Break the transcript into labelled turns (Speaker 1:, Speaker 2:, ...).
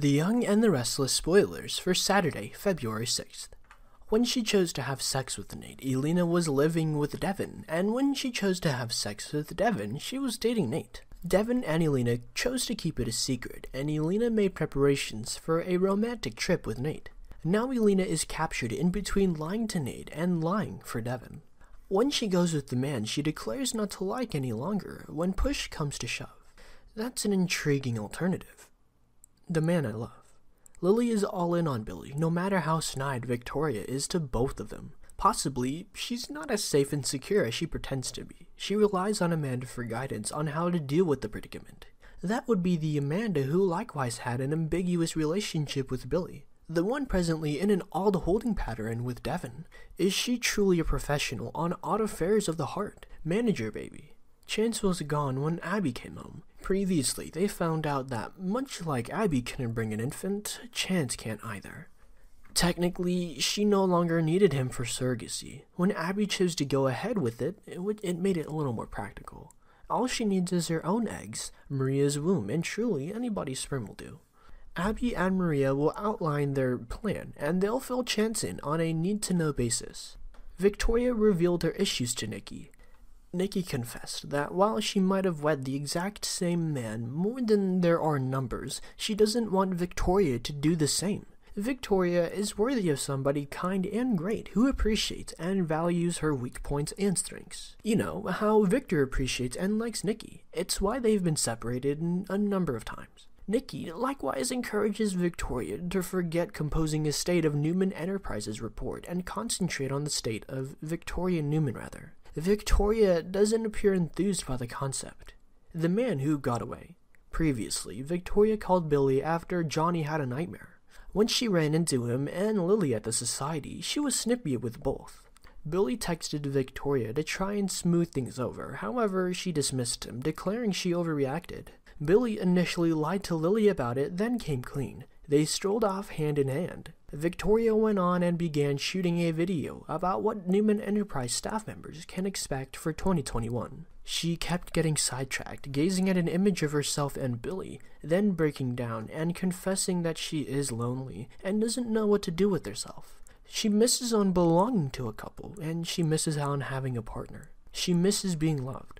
Speaker 1: The Young and the Restless spoilers for Saturday, February 6th. When she chose to have sex with Nate, Elena was living with Devin, and when she chose to have sex with Devin, she was dating Nate. Devin and Elena chose to keep it a secret, and Elena made preparations for a romantic trip with Nate. Now Elena is captured in between lying to Nate and lying for Devin. When she goes with the man, she declares not to like any longer when push comes to shove. That's an intriguing alternative the man I love. Lily is all in on Billy, no matter how snide Victoria is to both of them. Possibly, she's not as safe and secure as she pretends to be. She relies on Amanda for guidance on how to deal with the predicament. That would be the Amanda who likewise had an ambiguous relationship with Billy, the one presently in an odd holding pattern with Devon. Is she truly a professional on odd affairs of the heart? Manager baby. Chance was gone when Abby came home previously, they found out that much like Abby couldn't bring an infant, Chance can't either. Technically, she no longer needed him for surrogacy. When Abby chose to go ahead with it, it, would, it made it a little more practical. All she needs is her own eggs, Maria's womb, and truly anybody's sperm will do. Abby and Maria will outline their plan, and they'll fill Chance in on a need to know basis. Victoria revealed her issues to Nikki. Nikki confessed that while she might have wed the exact same man more than there are numbers, she doesn't want Victoria to do the same. Victoria is worthy of somebody kind and great who appreciates and values her weak points and strengths. You know, how Victor appreciates and likes Nikki. It's why they've been separated a number of times. Nikki likewise encourages Victoria to forget composing a state of Newman Enterprises report and concentrate on the state of Victoria Newman rather. Victoria doesn't appear enthused by the concept. The man who got away. Previously, Victoria called Billy after Johnny had a nightmare. When she ran into him and Lily at the society, she was snippy with both. Billy texted Victoria to try and smooth things over, however, she dismissed him, declaring she overreacted. Billy initially lied to Lily about it, then came clean. They strolled off hand in hand. Victoria went on and began shooting a video about what Newman Enterprise staff members can expect for 2021. She kept getting sidetracked, gazing at an image of herself and Billy, then breaking down and confessing that she is lonely and doesn't know what to do with herself. She misses on belonging to a couple, and she misses on having a partner. She misses being loved.